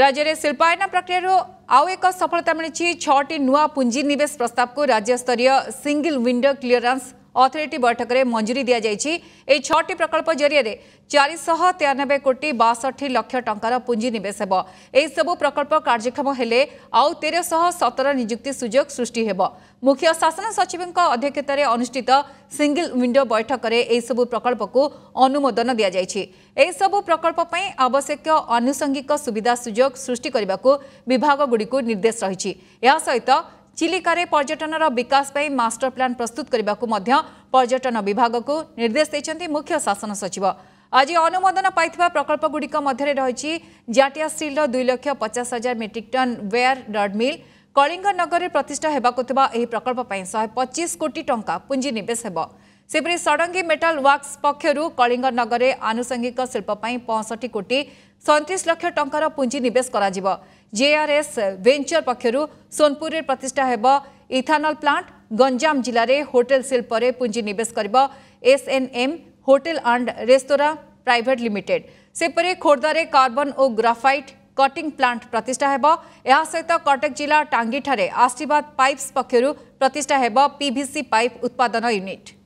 રાજ્યરે શિલ્પાયન પ્રક્રિયારો આવ એક સફળતા મળી છ ટી નુઆ પુંજીનિવેશ પ્રસ્તાવકુ રાજ્યસ્તરીય સિંગલ વિન્ડો ક્લિયરાન્સ ଅଥରିଟି ବୈଠକରେ ମଞ୍ଜୁରୀ ଦିଆଯାଇଛି ଏହି ଛଅଟି ପ୍ରକଳ୍ପ ଜରିଆରେ ଚାରିଶହ ତେୟାନବେ କୋଟି ବାଷଠି ଲକ୍ଷ ଟଙ୍କାର ପୁଞ୍ଜିନିବେଶ ହେବ ଏହିସବୁ ପ୍ରକଳ୍ପ କାର୍ଯ୍ୟକ୍ଷମ ହେଲେ ଆଉ ତେରଶହ ସତର ନିଯୁକ୍ତି ସୁଯୋଗ ସୃଷ୍ଟି ହେବ ମୁଖ୍ୟ ଶାସନ ସଚିବଙ୍କ ଅଧ୍ୟକ୍ଷତାରେ ଅନୁଷ୍ଠିତ ସିଙ୍ଗିଲ୍ ୱିଣ୍ଡୋ ବୈଠକରେ ଏହିସବୁ ପ୍ରକଳ୍ପକୁ ଅନୁମୋଦନ ଦିଆଯାଇଛି ଏହିସବୁ ପ୍ରକଳ୍ପ ପାଇଁ ଆବଶ୍ୟକ ଆନୁଷଙ୍ଗିକ ସୁବିଧା ସୁଯୋଗ ସୃଷ୍ଟି କରିବାକୁ ବିଭାଗଗୁଡ଼ିକୁ ନିର୍ଦ୍ଦେଶ ରହିଛି ଏହା ସହିତ ଚିଲିକାରେ ପର୍ଯ୍ୟଟନର ବିକାଶ ପାଇଁ ମାଷ୍ଟର ପ୍ଲାନ୍ ପ୍ରସ୍ତୁତ କରିବାକୁ ମଧ୍ୟ ପର୍ଯ୍ୟଟନ ବିଭାଗକୁ ନିର୍ଦ୍ଦେଶ ଦେଇଛନ୍ତି ମୁଖ୍ୟ ଶାସନ ସଚିବ ଆଜି ଅନୁମୋଦନ ପାଇଥିବା ପ୍ରକଳ୍ପଗୁଡ଼ିକ ମଧ୍ୟରେ ରହିଛି ଜାଟିଆ ଷ୍ଟିଲ୍ର ଦୁଇ ଲକ୍ଷ ପଚାଶ ହଜାର ମେଟ୍ରିକ୍ ଟନ୍ ୱେୟାର ଡଟ୍ ମିଲ୍ କଳିଙ୍ଗ ନଗରରେ ପ୍ରତିଷ୍ଠା ହେବାକୁ ଥିବା ଏହି ପ୍ରକଳ୍ପ ପାଇଁ ଶହେ ପଚିଶ କୋଟି ଟଙ୍କା ପୁଞ୍ଜି ନିବେଶ ହେବ ସେହିପରି ଷଡ଼ଙ୍ଗୀ ମେଟାଲ ୱାର୍କସ୍ ପକ୍ଷରୁ କଳିଙ୍ଗନଗରରେ ଆନୁଷଙ୍ଗିକ ଶିଳ୍ପ ପାଇଁ ପଞ୍ଚଷଠି କୋଟି ସଇଁତିରିଶ ଲକ୍ଷ ଟଙ୍କାର ପୁଞ୍ଜି ନିବେଶ କରାଯିବ ଜେଆର୍ଏସ୍ ଭେଞ୍ଚର ପକ୍ଷରୁ ସୋନପୁରରେ ପ୍ରତିଷ୍ଠା ହେବ ଇଥାନଲ ପ୍ଲାଣ୍ଟ ଗଞ୍ଜାମ ଜିଲ୍ଲାରେ ହୋଟେଲ ଶିଳ୍ପରେ ପୁଞ୍ଜି ନିବେଶ କରିବ SNM hotel and restaurant private limited ସେହିପରି ଖୋର୍ଦ୍ଧାରେ କାର୍ବନ ଓ ଗ୍ରାଫାଇଟ୍ କଟିଂ ପ୍ଲାଣ୍ଟ ପ୍ରତିଷ୍ଠା ହେବ ଏହା ସହିତ କଟକ ଜିଲ୍ଲା ଟାଙ୍ଗିଠାରେ ଆଶୀର୍ବାଦ ପାଇପ୍ସ ପକ୍ଷରୁ ପ୍ରତିଷ୍ଠା ହେବ ପିଭିସି ପାଇପ୍ ଉତ୍ପାଦନ ୟୁନିଟ୍